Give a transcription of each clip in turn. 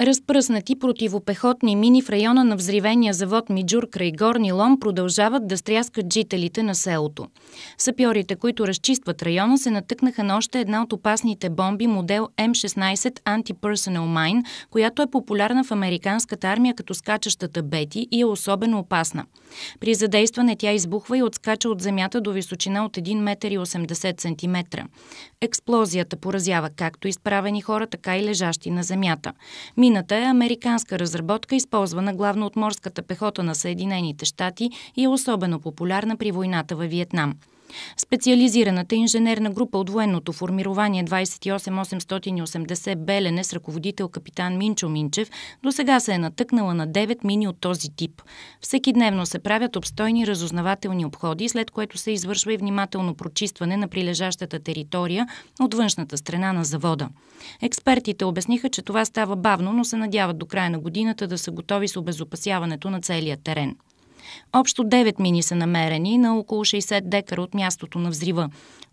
Разпръснати противопехотни мини в района на взривения завод Миджур край Горни Лом продължават да стряскат жителите на селото. Сапьорите, които разчистват района, се натъкнаха на още една от опасните бомби модел М16 Anti-Personal Mine, която е популярна в американската армия като скачащата Бети и е особено опасна. При задействане тя избухва и отскача от земята до височина от 1,80 м. Експлозията поразява както изправени хора, така и лежащи на земята. Мината е американска разработка, използвана главно от морската пехота на Съединените щати и е особено популярна при войната във Виетнам. Специализираната инженерна група от военното формирование 28880 Белене с ръководител капитан Минчо Минчев до сега се е натъкнала на 9 мини от този тип. Всеки дневно се правят обстойни разузнавателни обходи, след което се извършва и внимателно прочистване на прилежащата територия от външната страна на завода. Експертите обясниха, че това става бавно, но се надяват до края на годината да са готови с обезопасяването на целия терен. Общо 9 мини са намерени на около 60 декара от мястото на взрива.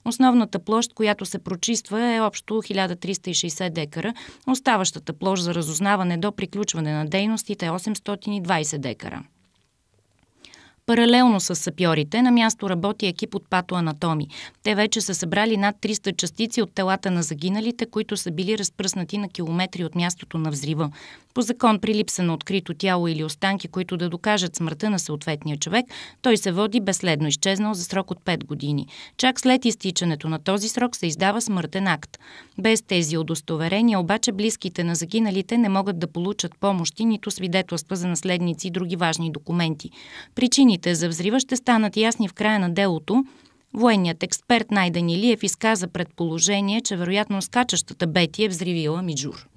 Основната площ, която се прочиства е общо 1360 декара. Оставащата площ за разузнаване до приключване на дейностите е 820 декара. Паралелно с сапьорите на място работи екип от патоанатоми. Те вече са събрали над 300 частици от телата на загиналите, които са били разпръснати на километри от мястото на взрива. По закон при липса на открито тяло или останки, които да докажат смъртта на съответния човек, той се води безследно изчезнал за срок от 5 години. Чак след изтичането на този срок се издава смъртен акт. Без тези удостоверения обаче близките на загиналите не могат да получат помощи, нито свидетелства за наследници и други важни документи. Причини Причините за взрива ще станат ясни в края на делото. Военният експерт Илиев изказа предположение, че вероятно скачащата Бети е взривила Миджур.